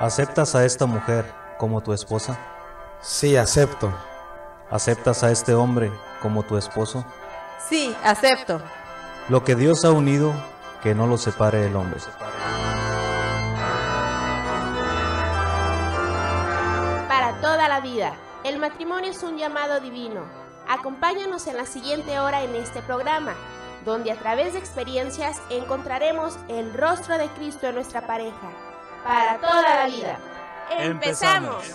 ¿Aceptas a esta mujer como tu esposa? Sí, acepto. ¿Aceptas a este hombre como tu esposo? Sí, acepto. Lo que Dios ha unido, que no lo separe el hombre. Para toda la vida, el matrimonio es un llamado divino. Acompáñanos en la siguiente hora en este programa, donde a través de experiencias encontraremos el rostro de Cristo en nuestra pareja para toda la vida. Empezamos.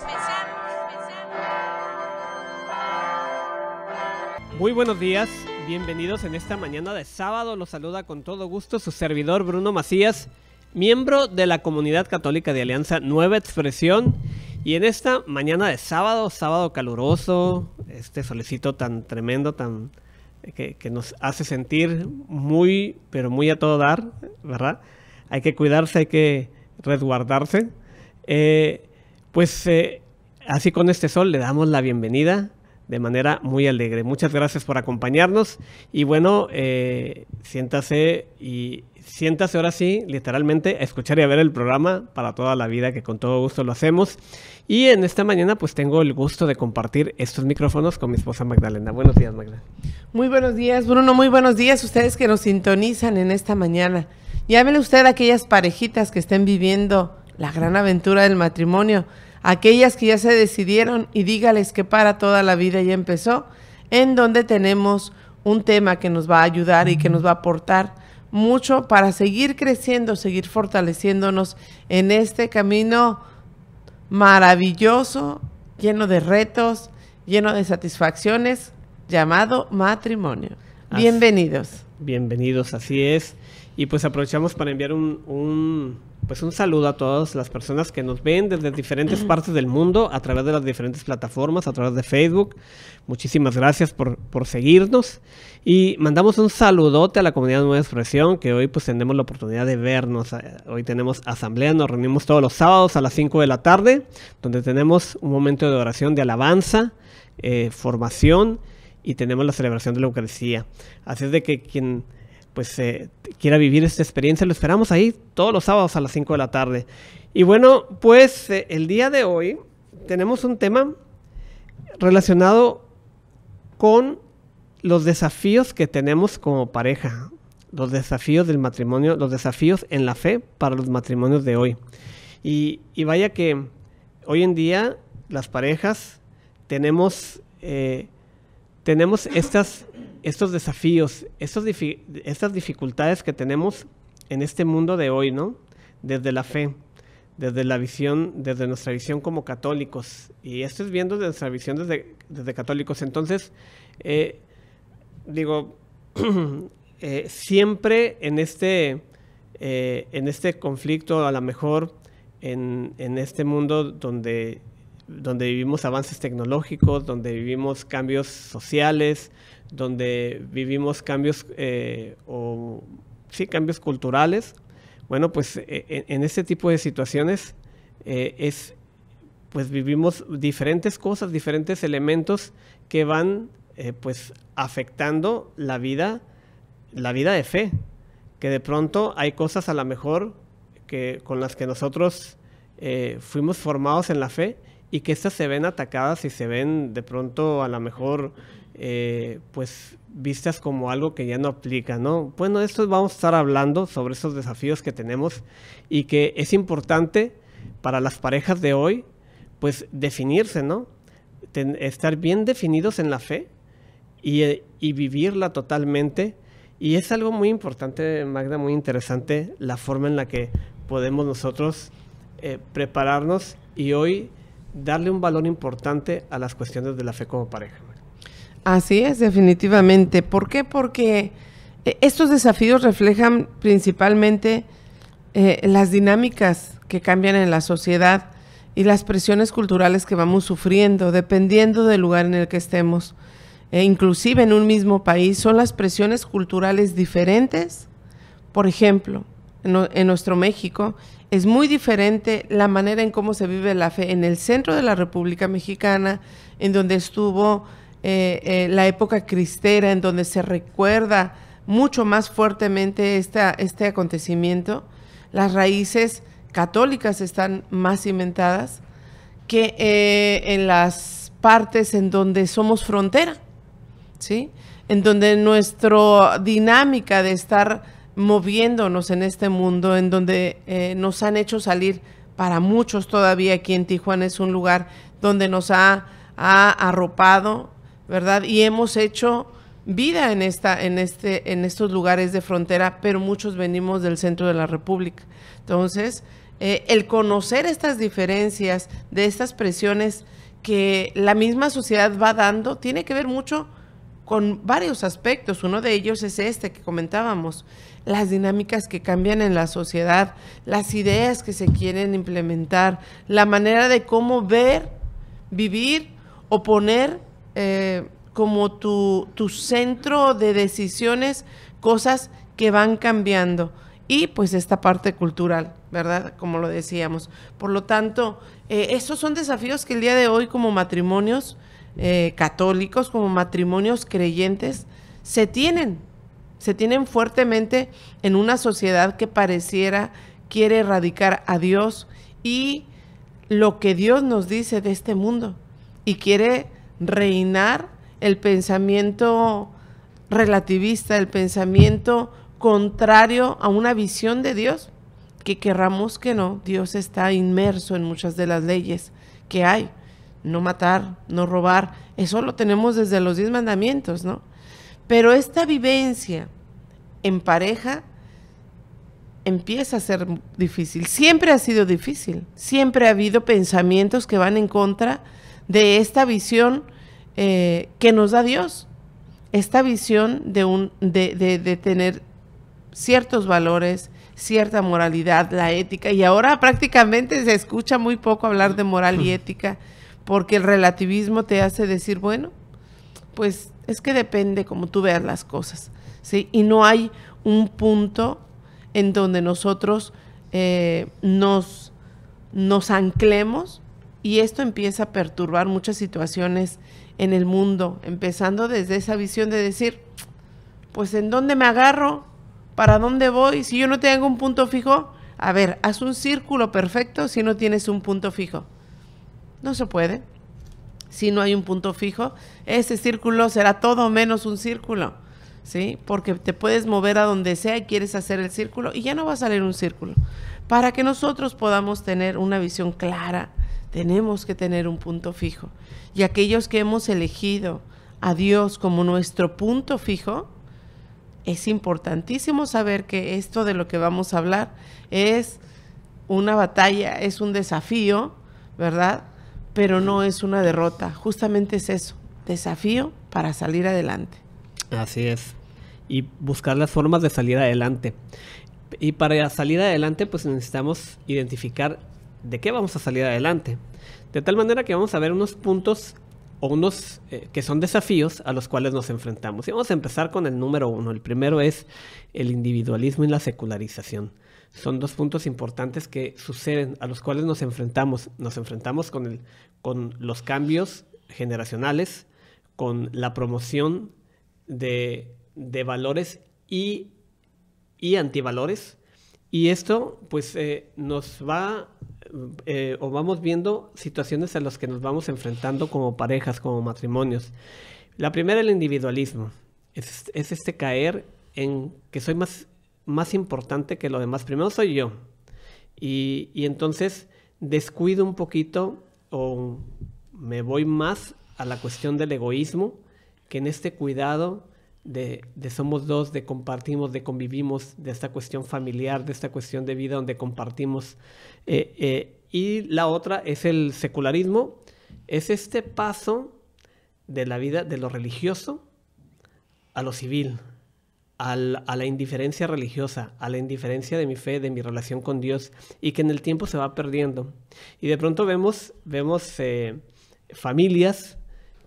Muy buenos días, bienvenidos en esta mañana de sábado. Los saluda con todo gusto su servidor Bruno Macías, miembro de la comunidad católica de Alianza Nueva Expresión. Y en esta mañana de sábado, sábado caluroso, este solicito tan tremendo, tan que nos hace sentir muy, pero muy a todo dar, ¿verdad? Hay que cuidarse, hay que resguardarse. Eh, pues eh, así con este sol le damos la bienvenida de manera muy alegre. Muchas gracias por acompañarnos y bueno, eh, siéntase y siéntase ahora sí, literalmente, a escuchar y a ver el programa para toda la vida, que con todo gusto lo hacemos. Y en esta mañana pues tengo el gusto de compartir estos micrófonos con mi esposa Magdalena. Buenos días, Magdalena. Muy buenos días, Bruno. Muy buenos días ustedes que nos sintonizan en esta mañana. Llámele usted a aquellas parejitas que estén viviendo la gran aventura del matrimonio, aquellas que ya se decidieron y dígales que para toda la vida ya empezó, en donde tenemos un tema que nos va a ayudar y que nos va a aportar mucho para seguir creciendo, seguir fortaleciéndonos en este camino maravilloso, lleno de retos, lleno de satisfacciones, llamado matrimonio. Bienvenidos. Bienvenidos, así es. Y pues aprovechamos para enviar un, pues un saludo a todas las personas que nos ven desde diferentes partes del mundo, a través de las diferentes plataformas, a través de Facebook. Muchísimas gracias por, seguirnos. Y mandamos un saludote a la comunidad de Nueva Expresión, que hoy pues tenemos la oportunidad de vernos. Eh, hoy tenemos asamblea, nos reunimos todos los sábados a las 5 de la tarde, donde tenemos un momento de oración, de alabanza, eh, formación y tenemos la celebración de la Eucaristía. Así es de que quien pues eh, quiera vivir esta experiencia. Lo esperamos ahí todos los sábados a las 5 de la tarde. Y bueno, pues eh, el día de hoy tenemos un tema relacionado con los desafíos que tenemos como pareja, los desafíos del matrimonio, los desafíos en la fe para los matrimonios de hoy. Y, vaya que hoy en día las parejas tenemos, eh, tenemos estas estos desafíos, estas dificultades que tenemos en este mundo de hoy, ¿no? Desde la fe, desde la visión, desde nuestra visión como católicos. Y esto es viendo desde nuestra visión desde, católicos. Entonces, eh, digo, eh, siempre en este, eh, en este conflicto, a lo mejor en, este mundo donde vivimos avances tecnológicos, donde vivimos cambios sociales, donde vivimos cambios eh, o sí, cambios culturales. Bueno, pues e, e, en este tipo de situaciones eh, es pues vivimos diferentes cosas, diferentes elementos que van eh, pues afectando la vida, la vida de fe. Que de pronto hay cosas a lo mejor que con las que nosotros fuimos formados en la fe y que estas se ven atacadas y se ven de pronto a lo mejor eh, pues vistas como algo que ya no aplica, ¿no? Bueno, esto vamos a estar hablando sobre esos desafíos que tenemos y que es importante para las parejas de hoy, pues definirse, ¿no? estar bien definidos en la fe eh, y, vivirla totalmente. Y es algo muy importante, Magda, muy interesante, la forma en la que podemos nosotros eh, prepararnos y hoy darle un valor importante a las cuestiones de la fe como pareja. Así es, definitivamente. ¿Por qué? Porque eh, estos desafíos reflejan principalmente eh, las dinámicas que cambian en la sociedad y las presiones culturales que vamos sufriendo, dependiendo del lugar en el que estemos. E inclusive en un mismo país, son las presiones culturales diferentes. Por ejemplo, en, en nuestro México es muy diferente la manera en cómo se vive la fe en el centro de la República Mexicana, en donde estuvo eh, eh, la época cristera, en donde se recuerda mucho más fuertemente esta, este acontecimiento, las raíces católicas están más cimentadas que eh, en las partes en donde somos frontera, ¿sí? En donde nuestra dinámica de estar moviéndonos en este mundo, en donde nos han hecho salir, para muchos todavía aquí en Tijuana es un lugar donde nos ha, ha arropado, ¿verdad? Y hemos hecho vida en esta en este en estos lugares de frontera, pero muchos venimos del centro de la República. Entonces, eh, el conocer estas diferencias, de estas presiones que la misma sociedad va dando, tiene que ver mucho con varios aspectos. Uno de ellos es este que comentábamos, las dinámicas que cambian en la sociedad, las ideas que se quieren implementar, la manera de cómo ver, vivir o poner eh, como tu, centro de decisiones, cosas que van cambiando. Y pues esta parte cultural, ¿verdad? Como lo decíamos. Por lo tanto, eh, esos son desafíos que el día de hoy como matrimonios eh, católicos, como matrimonios creyentes, se tienen, se tienen fuertemente en una sociedad que pareciera quiere erradicar a Dios y lo que Dios nos dice de este mundo y quiere reinar el pensamiento relativista, el pensamiento contrario a una visión de Dios, que querramos que no, Dios está inmerso en muchas de las leyes que hay. No matar, no robar, eso lo tenemos desde los diez mandamientos, ¿no? Pero esta vivencia en pareja empieza a ser difícil. Siempre ha sido difícil, siempre ha habido pensamientos que van en contra de esta visión eh, que nos da Dios, esta visión de, un, de, de, tener ciertos valores, cierta moralidad, la ética, y ahora prácticamente se escucha muy poco hablar de moral y mm. ética, porque el relativismo te hace decir, bueno, pues es que depende como tú veas las cosas, ¿sí? Y no hay un punto en donde nosotros eh, nos, nos anclemos y esto empieza a perturbar muchas situaciones en el mundo, empezando desde esa visión de decir, pues en dónde me agarro, para dónde voy, si yo no tengo un punto fijo, a ver, haz un círculo perfecto si no tienes un punto fijo. No se puede. Si no hay un punto fijo, ese círculo será todo menos un círculo, ¿sí? Porque te puedes mover a donde sea y quieres hacer el círculo y ya no va a salir un círculo. Para que nosotros podamos tener una visión clara tenemos que tener un punto fijo. Y aquellos que hemos elegido a Dios como nuestro punto fijo, es importantísimo saber que esto de lo que vamos a hablar es una batalla, es un desafío, ¿verdad? Pero no es una derrota, justamente es eso, desafío para salir adelante. Así es, y buscar las formas de salir adelante. Y para salir adelante, pues necesitamos identificar de qué vamos a salir adelante. De tal manera que vamos a ver unos puntos o unos eh, que son desafíos a los cuales nos enfrentamos. Y vamos a empezar con el número uno. El primero es el individualismo y la secularización. Son dos puntos importantes que suceden, a los cuales nos enfrentamos. Nos enfrentamos con, el, con los cambios generacionales, con la promoción de, valores y, antivalores. Y esto pues eh, nos va eh, o vamos viendo situaciones a las que nos vamos enfrentando como parejas, como matrimonios. La primera, es el individualismo. Es, este caer en que soy más, más importante que lo demás. Primero soy yo. Y, y entonces descuido un poquito o me voy más a la cuestión del egoísmo que en este cuidado de, somos dos, de compartimos, de convivimos, de esta cuestión familiar, de esta cuestión de vida donde compartimos. Eh, eh, y la otra es el secularismo, es este paso de la vida de lo religioso a lo civil, a la indiferencia religiosa, a la indiferencia de mi fe, de mi relación con Dios, y que en el tiempo se va perdiendo. Y de pronto vemos, vemos eh, familias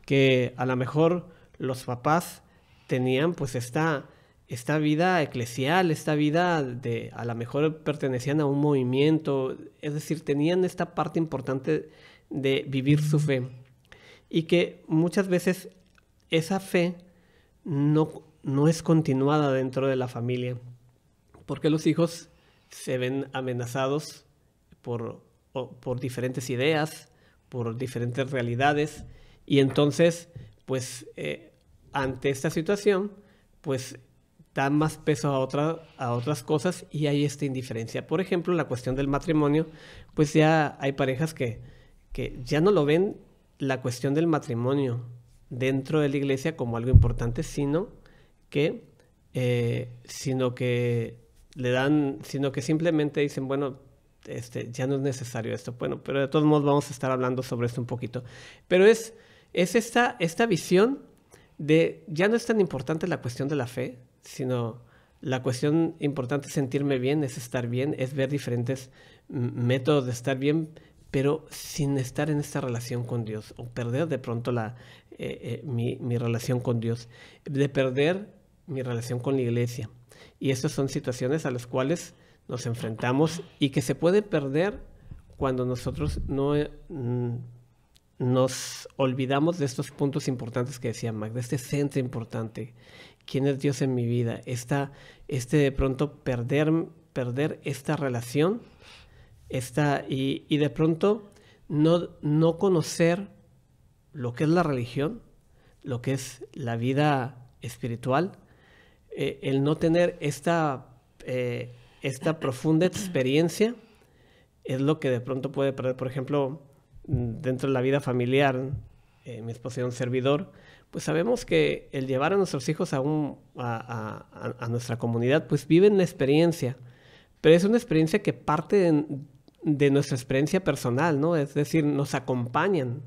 que a lo mejor los papás tenían pues esta, esta vida eclesial, esta vida de a lo mejor pertenecían a un movimiento, es decir, tenían esta parte importante de vivir su fe y que muchas veces esa fe no, no es continuada dentro de la familia, porque los hijos se ven amenazados por, por diferentes ideas, por diferentes realidades, y entonces, pues eh, ante esta situación, pues dan más peso a, otra, a otras cosas y hay esta indiferencia. Por ejemplo, la cuestión del matrimonio, pues ya hay parejas que, que ya no lo ven la cuestión del matrimonio dentro de la iglesia como algo importante, sino que, eh, sino que le dan, sino que simplemente dicen, bueno, este, ya no es necesario esto. Bueno, pero de todos modos vamos a estar hablando sobre esto un poquito. Pero es, es esta, esta visión de ya no es tan importante la cuestión de la fe, sino la cuestión importante es sentirme bien, es estar bien, es ver diferentes métodos de estar bien, pero sin estar en esta relación con Dios o perder de pronto la, eh, eh, mi, relación con Dios, de perder mi relación con la iglesia. Y estas son situaciones a las cuales nos enfrentamos y que se puede perder cuando nosotros no... Mm, nos olvidamos de estos puntos importantes que decía Mac, de este centro importante. ¿Quién es Dios en mi vida? este de pronto perder, perder esta relación esta, y, de pronto no, no conocer lo que es la religión, lo que es la vida espiritual, eh, el no tener esta, eh, esta profunda experiencia es lo que de pronto puede perder. Por ejemplo, dentro de la vida familiar, eh, mi esposo un servidor, pues sabemos que el llevar a nuestros hijos a, a, nuestra comunidad, pues viven la experiencia, pero es una experiencia que parte de, nuestra experiencia personal, ¿no? Es decir, nos acompañan,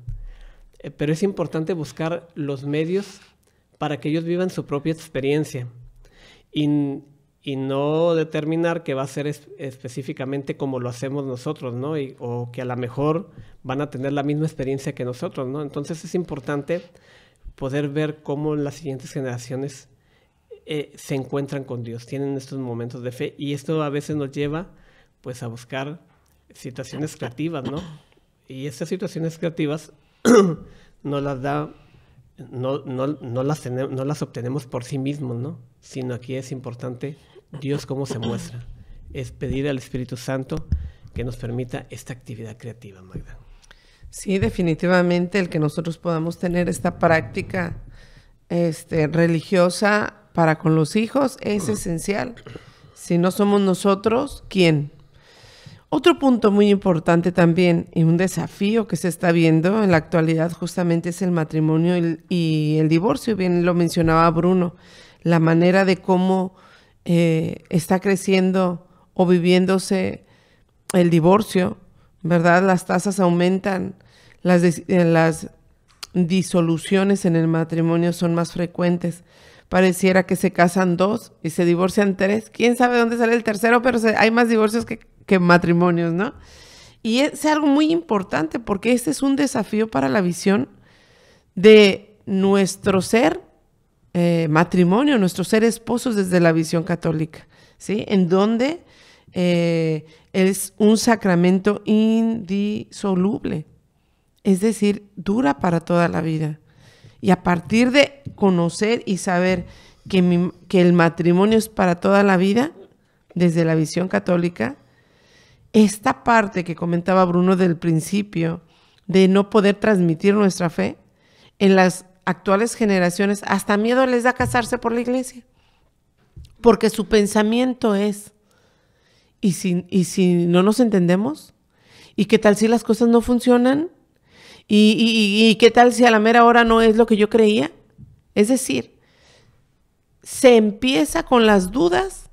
eh, pero es importante buscar los medios para que ellos vivan su propia experiencia y no determinar que va a ser específicamente como lo hacemos nosotros, ¿no? o que a lo mejor van a tener la misma experiencia que nosotros, ¿no? Entonces es importante poder ver cómo las siguientes generaciones eh, se encuentran con Dios, tienen estos momentos de fe y esto a veces nos lleva pues a buscar situaciones creativas, ¿no? Y estas situaciones creativas no las da, no, no, las tenemos, no las obtenemos por sí mismos, ¿no? Sino aquí es importante Dios cómo se muestra. Es pedir al Espíritu Santo que nos permita esta actividad creativa, Magda. Sí, definitivamente el que nosotros podamos tener esta práctica este, religiosa para con los hijos es esencial. Si no somos nosotros, ¿quién? Otro punto muy importante también y un desafío que se está viendo en la actualidad justamente es el matrimonio y el divorcio. Bien lo mencionaba Bruno, la manera de cómo eh, está creciendo o viviéndose el divorcio, ¿verdad? Las tasas aumentan, eh, las, disoluciones en el matrimonio son más frecuentes. Pareciera que se casan dos y se divorcian tres. ¿Quién sabe dónde sale el tercero? Pero hay más divorcios que, que matrimonios, ¿no? Y es algo muy importante porque este es un desafío para la visión de nuestro ser eh, matrimonio, nuestro ser esposos desde la visión católica, ¿sí? En donde eh, es un sacramento indisoluble, es decir, dura para toda la vida. Y a partir de conocer y saber que, que el matrimonio es para toda la vida, desde la visión católica, esta parte que comentaba Bruno del principio, de no poder transmitir nuestra fe, en las actuales generaciones hasta miedo les da casarse por la iglesia, porque su pensamiento es, ¿y si, y no nos entendemos? ¿Y qué tal si las cosas no funcionan? ¿Y, y, y qué tal si a la mera hora no es lo que yo creía? Es decir, se empieza con las dudas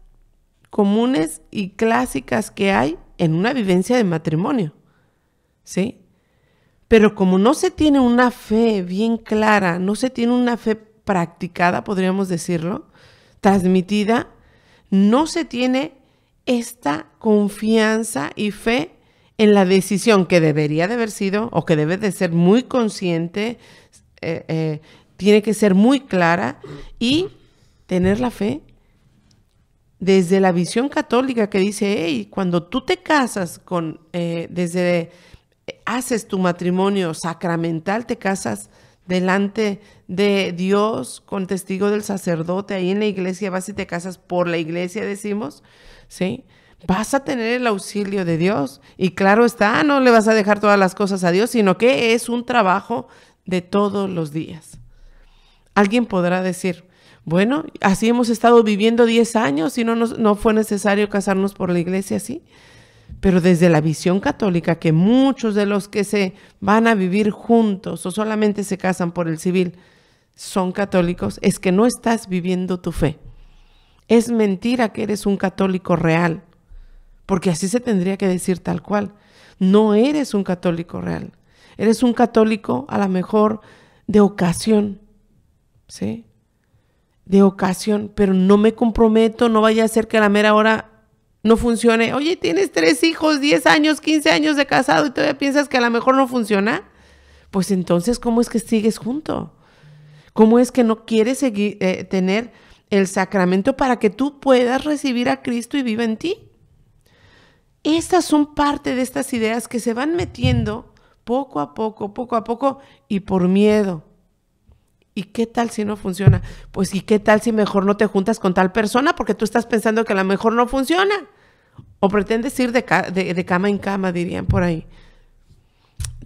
comunes y clásicas que hay en una vivencia de matrimonio. ¿Sí? Pero como no se tiene una fe bien clara, no se tiene una fe practicada, podríamos decirlo, transmitida, no se tiene esta confianza y fe en la decisión que debería de haber sido o que debe de ser muy consciente, eh, eh, tiene que ser muy clara y tener la fe desde la visión católica que dice, hey, cuando tú te casas con, eh, desde haces tu matrimonio sacramental, te casas delante de Dios con testigo del sacerdote, ahí en la iglesia vas y te casas por la iglesia, decimos, ¿sí? Vas a tener el auxilio de Dios y claro está, no le vas a dejar todas las cosas a Dios, sino que es un trabajo de todos los días. Alguien podrá decir, bueno, así hemos estado viviendo 10 años y no, no fue necesario casarnos por la iglesia, ¿sí? pero desde la visión católica que muchos de los que se van a vivir juntos o solamente se casan por el civil son católicos, es que no estás viviendo tu fe. Es mentira que eres un católico real, porque así se tendría que decir tal cual. No eres un católico real, eres un católico a lo mejor de ocasión, ¿sí? De ocasión, pero no me comprometo, no vaya a ser que a la mera hora no funcione. Oye, tienes tres hijos, 10 años, 15 años de casado y todavía piensas que a lo mejor no funciona. Pues entonces, ¿cómo es que sigues junto? ¿Cómo es que no quieres seguir, eh, tener el sacramento para que tú puedas recibir a Cristo y viva en ti? Estas son parte de estas ideas que se van metiendo poco a poco, poco a poco y por miedo. ¿Y qué tal si no funciona? Pues ¿y qué tal si mejor no te juntas con tal persona porque tú estás pensando que a lo mejor no funciona? O pretende ir de, de, cama en cama, dirían por ahí.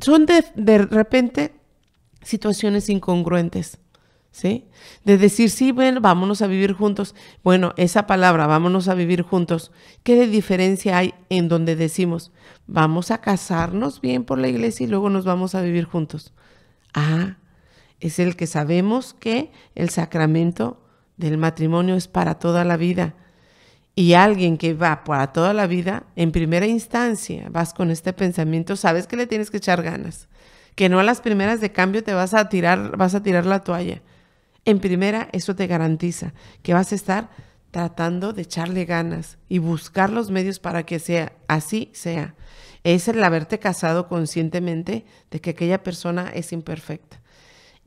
Son de, de repente situaciones incongruentes. ¿Sí? De decir, sí, bueno, vámonos a vivir juntos. Bueno, esa palabra, vámonos a vivir juntos, ¿qué diferencia hay en donde decimos, vamos a casarnos bien por la iglesia y luego nos vamos a vivir juntos? Ah, es el que sabemos que el sacramento del matrimonio es para toda la vida y alguien que va para toda la vida, en primera instancia vas con este pensamiento, sabes que le tienes que echar ganas, que no a las primeras de cambio te vas a tirar, vas a tirar la toalla. En primera eso te garantiza que vas a estar tratando de echarle ganas y buscar los medios para que sea así sea. Es el haberte casado conscientemente de que aquella persona es imperfecta.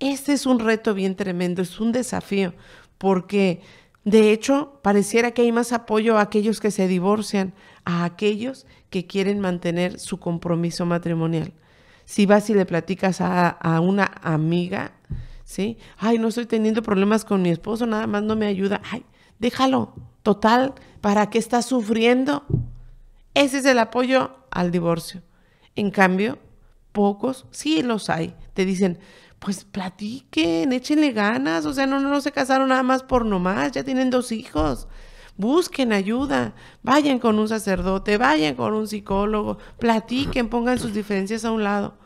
Este es un reto bien tremendo, es un desafío, porque de hecho, pareciera que hay más apoyo a aquellos que se divorcian, a aquellos que quieren mantener su compromiso matrimonial. Si vas y le platicas a, una amiga, ¿sí? Ay, no estoy teniendo problemas con mi esposo, nada más no me ayuda. Ay, déjalo. Total, ¿para qué estás sufriendo? Ese es el apoyo al divorcio. En cambio, pocos, sí los hay, te dicen, pues platiquen, échenle ganas, o sea, no, no, se casaron nada más por nomás, ya tienen dos hijos. Busquen ayuda, vayan con un sacerdote, vayan con un psicólogo, platiquen, pongan sus diferencias a un lado.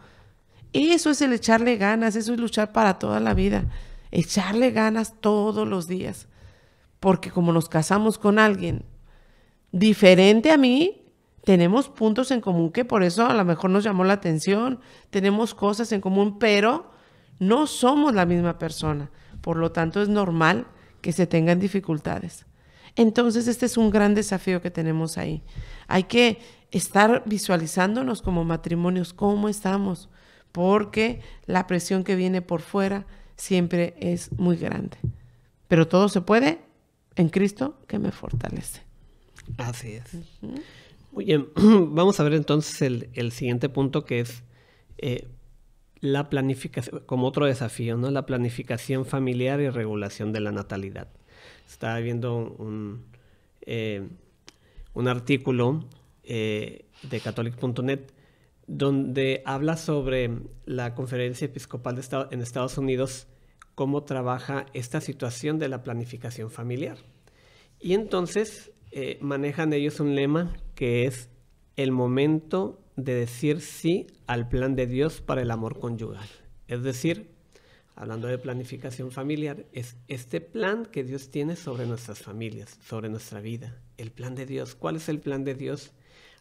Eso es el echarle ganas, eso es luchar para toda la vida, echarle ganas todos los días. Porque como nos casamos con alguien diferente a mí, tenemos puntos en común que por eso a lo mejor nos llamó la atención, tenemos cosas en común, pero no somos la misma persona, por lo tanto es normal que se tengan dificultades. Entonces este es un gran desafío que tenemos ahí. Hay que estar visualizándonos como matrimonios, cómo estamos, porque la presión que viene por fuera siempre es muy grande. Pero todo se puede en Cristo que me fortalece. Así es. Muy bien, vamos a ver entonces el, siguiente punto que es eh, la planificación, como otro desafío, ¿no? La planificación familiar y regulación de la natalidad. Estaba viendo un, eh, artículo eh, de catholic.net donde habla sobre la conferencia episcopal de en Estados Unidos, cómo trabaja esta situación de la planificación familiar. Y entonces eh, manejan ellos un lema que es el momento de decir sí al plan de Dios para el amor conyugal. Es decir, hablando de planificación familiar, es este plan que Dios tiene sobre nuestras familias, sobre nuestra vida. El plan de Dios. ¿Cuál es el plan de Dios?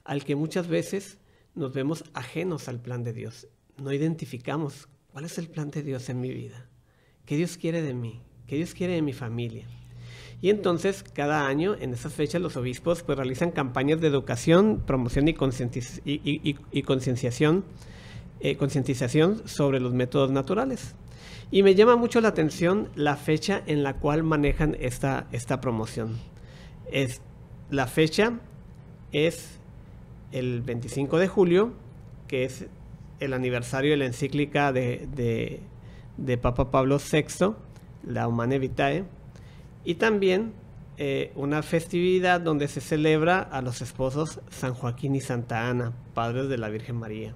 Al que muchas veces nos vemos ajenos al plan de Dios. No identificamos cuál es el plan de Dios en mi vida. ¿Qué Dios quiere de mí? ¿Qué Dios quiere de mi familia? Y entonces cada año, en esas fechas, los obispos pues, realizan campañas de educación, promoción y, concienciación, eh, concientización sobre los métodos naturales. Y me llama mucho la atención la fecha en la cual manejan esta, promoción. Es, la fecha es el 25 de julio, que es el aniversario de la encíclica de, Papa Pablo VI, La Humane Vitae, y también eh, una festividad donde se celebra a los esposos San Joaquín y Santa Ana, padres de la Virgen María.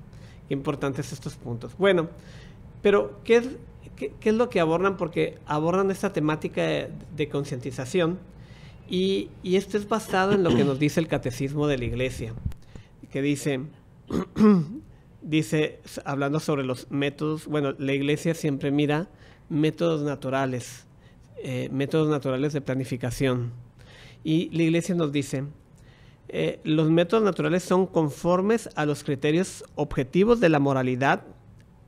Qué importantes estos puntos. Bueno, pero ¿qué es, lo que abordan? Porque abordan esta temática de, de concientización y, esto es basado en lo que nos dice el Catecismo de la Iglesia, que dice... dice, hablando sobre los métodos, bueno, la iglesia siempre mira métodos naturales eh, métodos naturales de planificación. Y la Iglesia nos dice, eh, los métodos naturales son conformes a los criterios objetivos de la moralidad.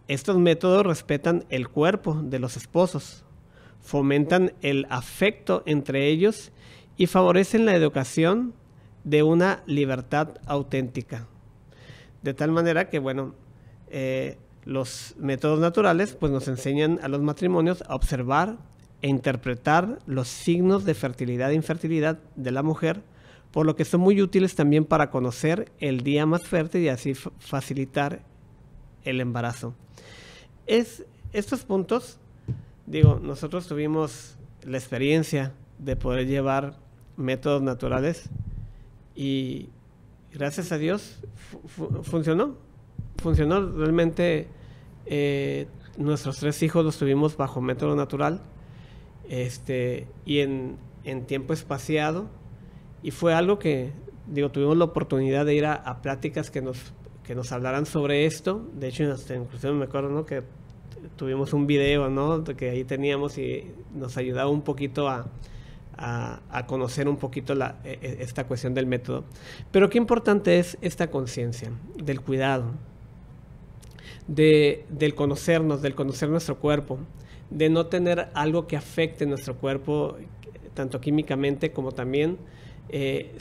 Estos métodos respetan el cuerpo de los esposos, fomentan el afecto entre ellos y favorecen la educación de una libertad auténtica. De tal manera que, bueno, eh, los métodos naturales pues nos enseñan a los matrimonios a observar e interpretar los signos de fertilidad e infertilidad de la mujer, por lo que son muy útiles también para conocer el día más fértil y así facilitar el embarazo. Es, estos puntos, digo, nosotros tuvimos la experiencia de poder llevar métodos naturales y gracias a Dios funcionó, funcionó realmente. Eh, nuestros tres hijos los tuvimos bajo método natural este, y en, en tiempo espaciado. Y fue algo que, digo, tuvimos la oportunidad de ir a, pláticas que nos, que nos hablaran sobre esto. De hecho, incluso me acuerdo que tuvimos un video ¿no? que ahí teníamos y nos ayudaba un poquito a, a, conocer un poquito e, e, esta cuestión del método. Pero qué importante es esta conciencia del cuidado, de, del conocernos, del conocer nuestro cuerpo de no tener algo que afecte nuestro cuerpo, tanto químicamente como también eh,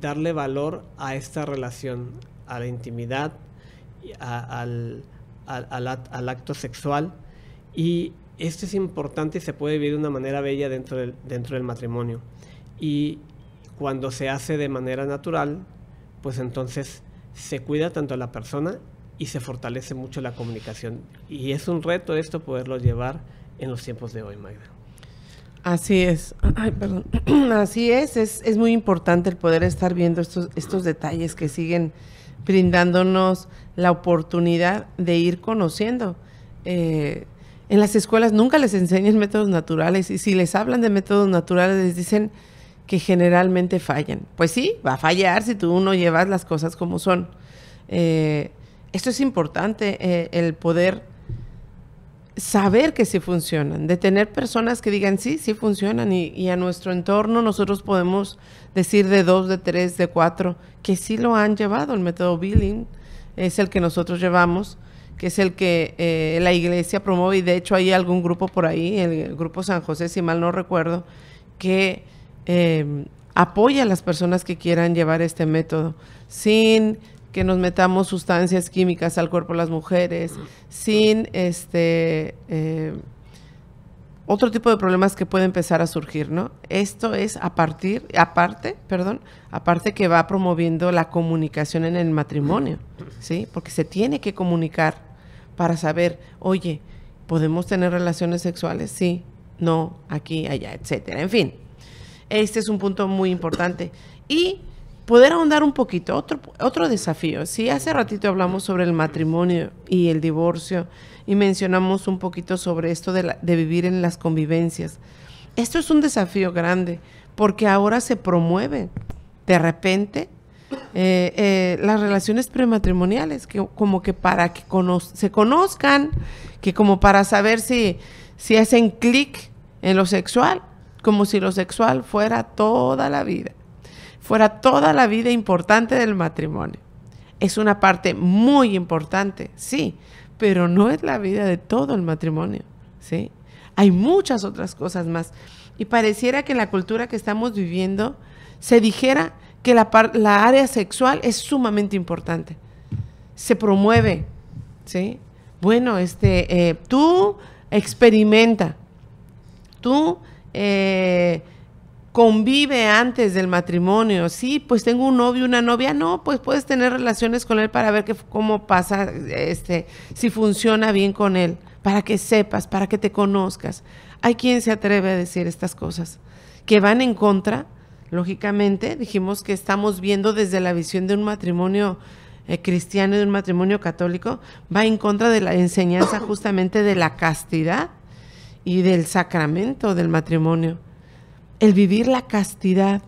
darle valor a esta relación, a la intimidad, al, acto sexual. Y esto es importante y se puede vivir de una manera bella dentro dentro del matrimonio. Y cuando se hace de manera natural, pues entonces se cuida tanto a la persona y se fortalece mucho la comunicación. Y es un reto esto poderlo llevar en los tiempos de hoy, Magda. Así es, Ay, perdón. así es. es, muy importante el poder estar viendo estos, estos detalles que siguen brindándonos la oportunidad de ir conociendo. Eh, en las escuelas nunca les enseñan métodos naturales y si les hablan de métodos naturales les dicen que generalmente fallan. Pues sí, va a fallar si tú no llevas las cosas como son. Eh, esto es importante, eh, el poder saber que sí funcionan, de tener personas que digan, sí, sí funcionan y, a nuestro entorno nosotros podemos decir de dos, de tres, de cuatro, que sí lo han llevado. El método Billing es el que nosotros llevamos, que es el que eh, la iglesia promueve y de hecho hay algún grupo por ahí, el grupo San José, si mal no recuerdo, que eh, apoya a las personas que quieran llevar este método sin que nos metamos sustancias químicas al cuerpo de las mujeres, mm. sin este eh, otro tipo de problemas que puede empezar a surgir, ¿no? Esto es a partir, aparte, perdón, aparte que va promoviendo la comunicación en el matrimonio, ¿sí? Porque se tiene que comunicar para saber, oye, podemos tener relaciones sexuales, sí, no, aquí, allá, etcétera. En fin, este es un punto muy importante. Y poder ahondar un poquito, otro, otro desafío. Si hace ratito hablamos sobre el matrimonio y el divorcio y mencionamos un poquito sobre esto de, vivir en las convivencias, esto es un desafío grande porque ahora se promueve de repente eh, eh, las relaciones prematrimoniales, que como que para que se conozcan, que como para saber si, si hacen clic en lo sexual, como si lo sexual fuera toda la vida fuera toda la vida importante del matrimonio. Es una parte muy importante, sí, pero no es la vida de todo el matrimonio, ¿sí? Hay muchas otras cosas más. Y pareciera que en la cultura que estamos viviendo se dijera que la, área sexual es sumamente importante. Se promueve, ¿sí? Bueno, este, eh, tú experimenta, tú eh, convive antes del matrimonio. Sí, pues tengo un novio, una novia. No, pues puedes tener relaciones con él para ver cómo pasa, este, si funciona bien con él, para que sepas, para que te conozcas. Hay quien se atreve a decir estas cosas que van en contra. Lógicamente, dijimos que estamos viendo desde la visión de un matrimonio eh, cristiano y de un matrimonio católico, va en contra de la enseñanza justamente de la castidad y del sacramento del matrimonio el vivir la castidad,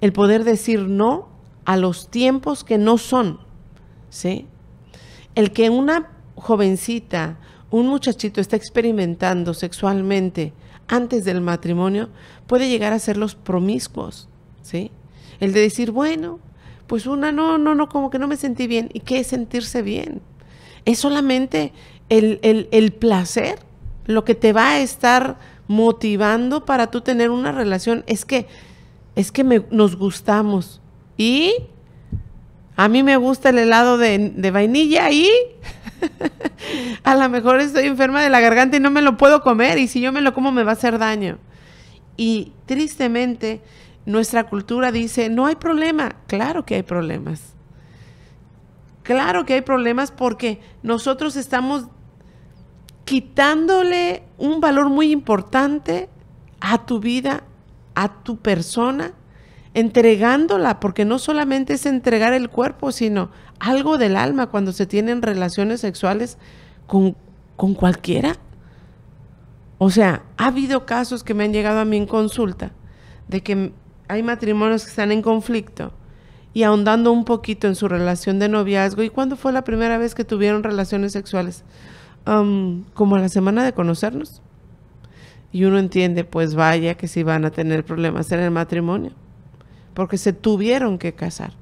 el poder decir no a los tiempos que no son, ¿sí? El que una jovencita, un muchachito está experimentando sexualmente antes del matrimonio, puede llegar a ser los promiscuos, ¿sí? El de decir, bueno, pues una no, no, no, como que no me sentí bien. ¿Y qué es sentirse bien? Es solamente el, el placer, lo que te va a estar motivando para tú tener una relación es que es que nos gustamos y a mí me gusta el helado de, de vainilla y a lo mejor estoy enferma de la garganta y no me lo puedo comer y si yo me lo como me va a hacer daño. Y tristemente nuestra cultura dice, no hay problema. Claro que hay problemas. Claro que hay problemas porque nosotros estamos quitándole un valor muy importante a tu vida, a tu persona, entregándola, porque no solamente es entregar el cuerpo, sino algo del alma cuando se tienen relaciones sexuales con, con cualquiera. O sea, ha habido casos que me han llegado a mí en consulta de que hay matrimonios que están en conflicto y ahondando un poquito en su relación de noviazgo y cuándo fue la primera vez que tuvieron relaciones sexuales como a la semana de conocernos. Y uno entiende, pues vaya, que si van a tener problemas en el matrimonio, porque se tuvieron que casar.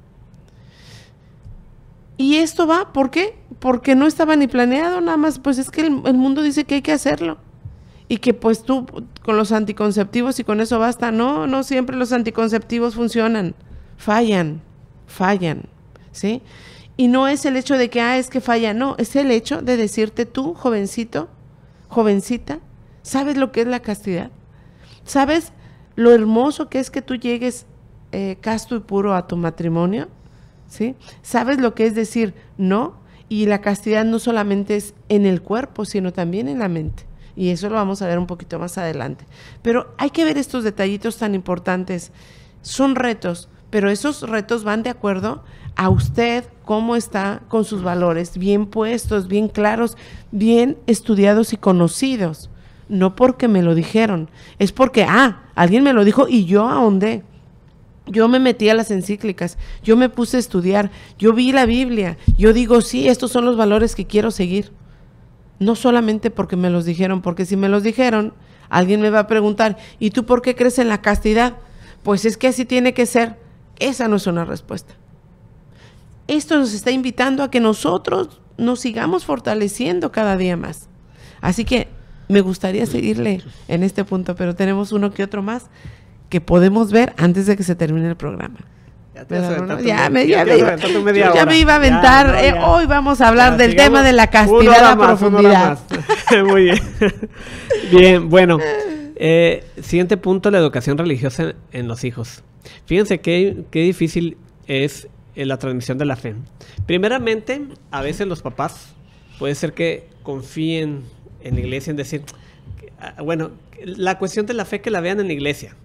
Y esto va, ¿por qué? Porque no estaba ni planeado nada más, pues es que el, el, mundo dice que hay que hacerlo. Y que pues tú con los anticonceptivos y con eso basta. No, no siempre los anticonceptivos funcionan, fallan, fallan, ¿sí? Y no es el hecho de que, ah, es que falla, no, es el hecho de decirte tú, jovencito, jovencita, ¿sabes lo que es la castidad? ¿Sabes lo hermoso que es que tú llegues eh, casto y puro a tu matrimonio? ¿Sí? ¿Sabes lo que es decir no? Y la castidad no solamente es en el cuerpo, sino también en la mente. Y eso lo vamos a ver un poquito más adelante. Pero hay que ver estos detallitos tan importantes. Son retos pero esos retos van de acuerdo a usted cómo está con sus valores, bien puestos, bien claros, bien estudiados y conocidos. No porque me lo dijeron, es porque, ah, alguien me lo dijo y yo ahondé. Yo me metí a las encíclicas, yo me puse a estudiar, yo vi la Biblia, yo digo, sí, estos son los valores que quiero seguir. No solamente porque me los dijeron, porque si me los dijeron, alguien me va a preguntar, ¿y tú por qué crees en la castidad? Pues es que así tiene que ser. Esa no es una respuesta. Esto nos está invitando a que nosotros nos sigamos fortaleciendo cada día más. Así que me gustaría seguirle en este punto, pero tenemos uno que otro más que podemos ver antes de que se termine el programa. Ya, me iba, a aventar. Eh, hoy vamos a hablar del tema de la castidad a profundidad. Muy bien. bien, bueno. Eh, siguiente punto, la educación religiosa en los hijos. Fíjense qué, difícil es eh, la transmisión de la fe. Primeramente, a veces los papás puede ser que confíen en la iglesia en decir, ah, bueno, la cuestión de la fe que la vean en la iglesia,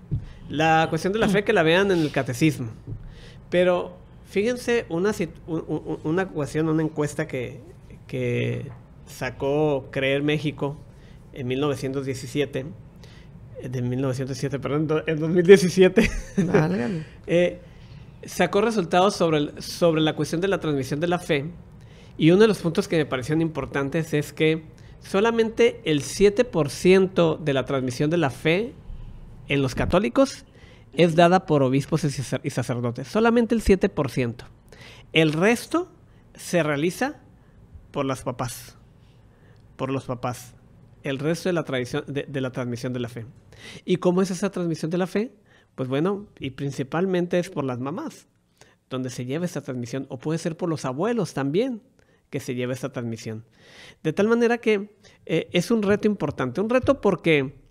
la cuestión de la fe que la vean en el catecismo. Pero fíjense una, una cuestión, una encuesta que, que sacó Creer México en 1917 de 1907, perdón, en 2017, eh, sacó resultados sobre, el, sobre la cuestión de la transmisión de la fe. Y uno de los puntos que me parecieron importantes es que solamente el 7% de la transmisión de la fe en los católicos es dada por obispos y sacerdotes. Solamente el 7%. El resto se realiza por las papás. Por los papás. El resto de la, tradición, de la transmisión de la fe. ¿Y cómo es esa transmisión de la fe? Pues bueno, y principalmente es por las mamás, donde se lleva esa transmisión, o puede ser por los abuelos también que se lleva esa transmisión. De tal manera que eh, es un reto importante, un reto porque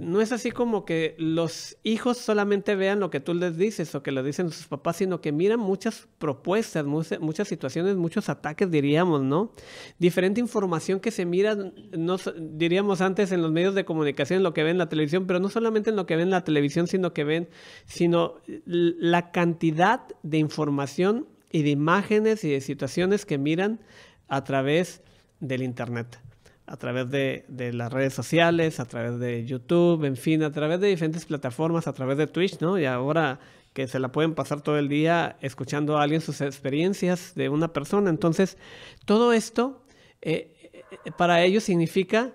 no es así como que los hijos solamente vean lo que tú les dices o que les dicen sus papás, sino que miran muchas propuestas, muchas, situaciones, muchos ataques, diríamos, ¿no? Diferente información que se mira, diríamos antes en los medios de comunicación, lo que ven en la televisión, pero no solamente en lo que ven en la televisión, sino que ven, sino la cantidad de información y de imágenes y de situaciones que miran a través del Internet a través de, las redes sociales, a través de YouTube, en fin, a través de diferentes plataformas, a través de Twitch, ¿no? Y ahora que se la pueden pasar todo el día escuchando a alguien sus experiencias de una persona. Entonces, todo esto eh, eh, para ellos significa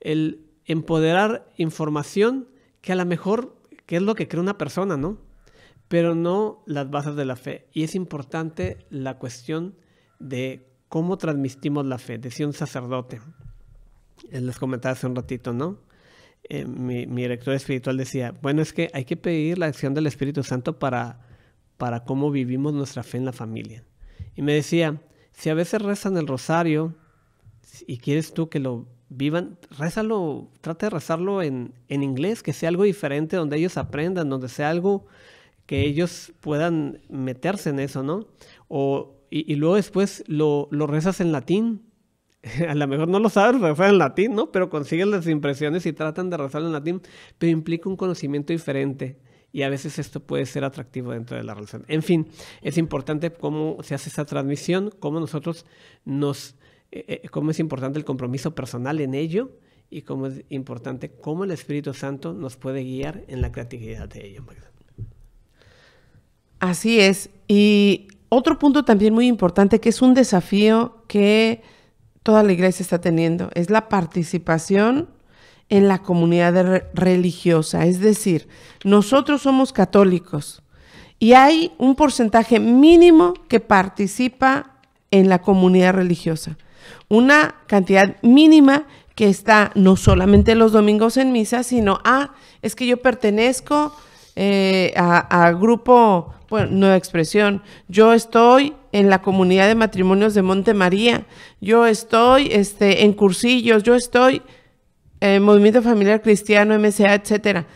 el empoderar información que a lo mejor, que es lo que cree una persona, ¿no? Pero no las bases de la fe. Y es importante la cuestión de cómo transmitimos la fe, decía un sacerdote. Eh, les comentaba hace un ratito, ¿no? Eh, mi, director espiritual decía, bueno, es que hay que pedir la acción del Espíritu Santo para, para cómo vivimos nuestra fe en la familia. Y me decía, si a veces rezan el rosario y quieres tú que lo vivan, rezalo, trata de rezarlo en, inglés, que sea algo diferente, donde ellos aprendan, donde sea algo que ellos puedan meterse en eso, ¿no? O, y, luego después lo, lo rezas en latín, a lo mejor no lo sabes fue en latín, ¿no? Pero consiguen las impresiones y tratan de rezar en latín, pero implica un conocimiento diferente. Y a veces esto puede ser atractivo dentro de la relación. En fin, es importante cómo se hace esa transmisión, cómo nosotros nos, eh, eh, cómo es importante el compromiso personal en ello y cómo es importante cómo el Espíritu Santo nos puede guiar en la creatividad de ello. Así es. Y otro punto también muy importante que es un desafío que toda la iglesia está teniendo, es la participación en la comunidad religiosa. Es decir, nosotros somos católicos y hay un porcentaje mínimo que participa en la comunidad religiosa. Una cantidad mínima que está no solamente los domingos en misa, sino, ah, es que yo pertenezco eh, a, grupo bueno, Nueva Expresión. Yo estoy en la comunidad de matrimonios de Monte María. Yo estoy este, en cursillos. Yo estoy en Movimiento Familiar Cristiano, MSA, etcétera.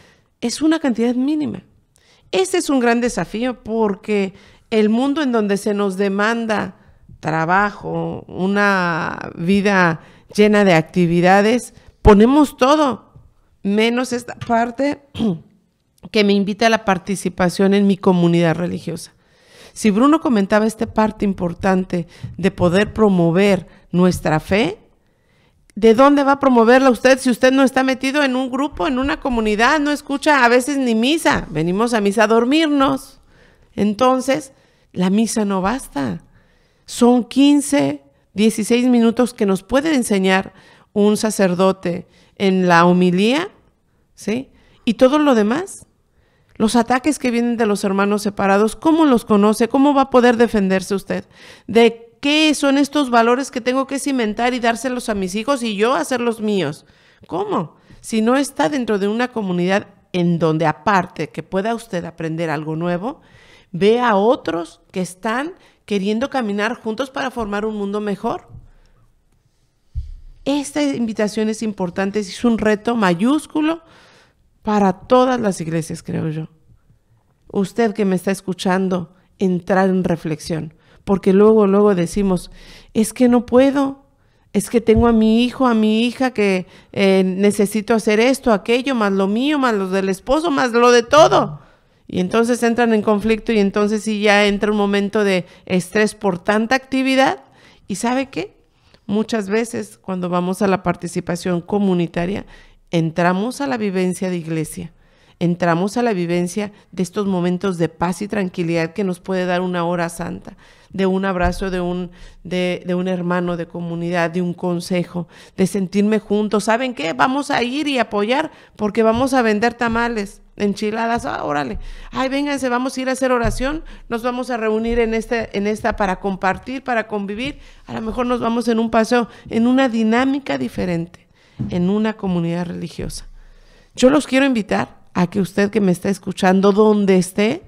Es una cantidad mínima. Ese es un gran desafío porque el mundo en donde se nos demanda trabajo, una vida llena de actividades, ponemos todo, menos esta parte que me invita a la participación en mi comunidad religiosa. Si Bruno comentaba esta parte importante de poder promover nuestra fe, ¿de dónde va a promoverla usted si usted no está metido en un grupo, en una comunidad, no escucha a veces ni misa? Venimos a misa a dormirnos. Entonces, la misa no basta. Son 15, 16 minutos que nos puede enseñar un sacerdote en la homilía, ¿sí? Y todo lo demás los ataques que vienen de los hermanos separados, cómo los conoce, cómo va a poder defenderse usted, de qué son estos valores que tengo que cimentar y dárselos a mis hijos y yo hacerlos míos. ¿Cómo? Si no está dentro de una comunidad en donde aparte que pueda usted aprender algo nuevo, ve a otros que están queriendo caminar juntos para formar un mundo mejor. Esta invitación es importante, es un reto mayúsculo para todas las iglesias, creo yo. Usted que me está escuchando, entrar en reflexión, porque luego, luego decimos, es que no puedo, es que tengo a mi hijo, a mi hija que eh, necesito hacer esto, aquello, más lo mío, más lo del esposo, más lo de todo. Y entonces entran en conflicto y entonces sí ya entra un momento de estrés por tanta actividad. ¿Y sabe qué? Muchas veces cuando vamos a la participación comunitaria entramos a la vivencia de iglesia, entramos a la vivencia de estos momentos de paz y tranquilidad que nos puede dar una hora santa, de un abrazo de un, de, de un hermano de comunidad, de un consejo, de sentirme juntos. ¿Saben qué? Vamos a ir y apoyar porque vamos a vender tamales enchiladas, ah, órale, ay, vénganse, vamos a ir a hacer oración, nos vamos a reunir en, este, en esta para compartir, para convivir, a lo mejor nos vamos en un paseo, en una dinámica diferente en una comunidad religiosa. Yo los quiero invitar a que usted que me está escuchando, donde esté,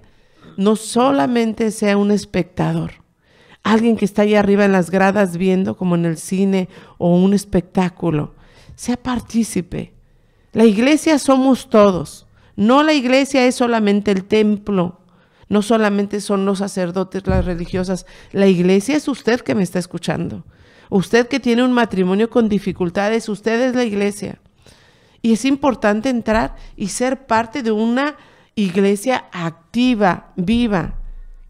no solamente sea un espectador, alguien que está ahí arriba en las gradas viendo como en el cine o un espectáculo, sea partícipe. La iglesia somos todos, no la iglesia es solamente el templo, no solamente son los sacerdotes, las religiosas, la iglesia es usted que me está escuchando. Usted que tiene un matrimonio con dificultades, usted es la iglesia. Y es importante entrar y ser parte de una iglesia activa, viva.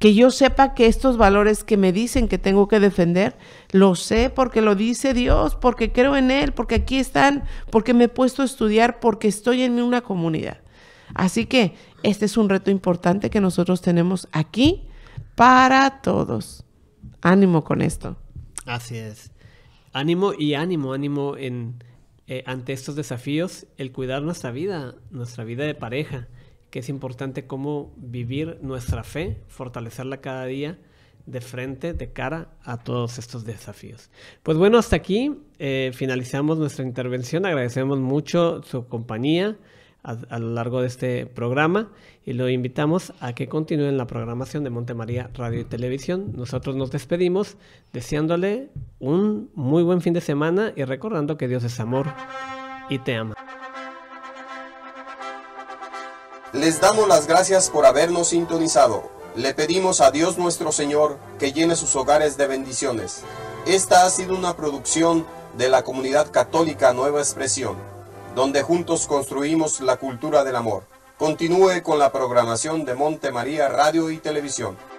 Que yo sepa que estos valores que me dicen que tengo que defender, lo sé porque lo dice Dios, porque creo en Él, porque aquí están, porque me he puesto a estudiar, porque estoy en una comunidad. Así que este es un reto importante que nosotros tenemos aquí para todos. Ánimo con esto. Así es. Ánimo y ánimo, ánimo en, eh, ante estos desafíos, el cuidar nuestra vida, nuestra vida de pareja, que es importante cómo vivir nuestra fe, fortalecerla cada día de frente, de cara a todos estos desafíos. Pues bueno, hasta aquí eh, finalizamos nuestra intervención. Agradecemos mucho su compañía a, lo largo de este programa y lo invitamos a que continúen la programación de Montemaría Radio y Televisión. Nosotros nos despedimos deseándole un muy buen fin de semana y recordando que Dios es amor y te ama. Les damos las gracias por habernos sintonizado. Le pedimos a Dios nuestro Señor que llene sus hogares de bendiciones. Esta ha sido una producción de la comunidad católica Nueva Expresión donde juntos construimos la cultura del amor. Continúe con la programación de Monte María Radio y Televisión.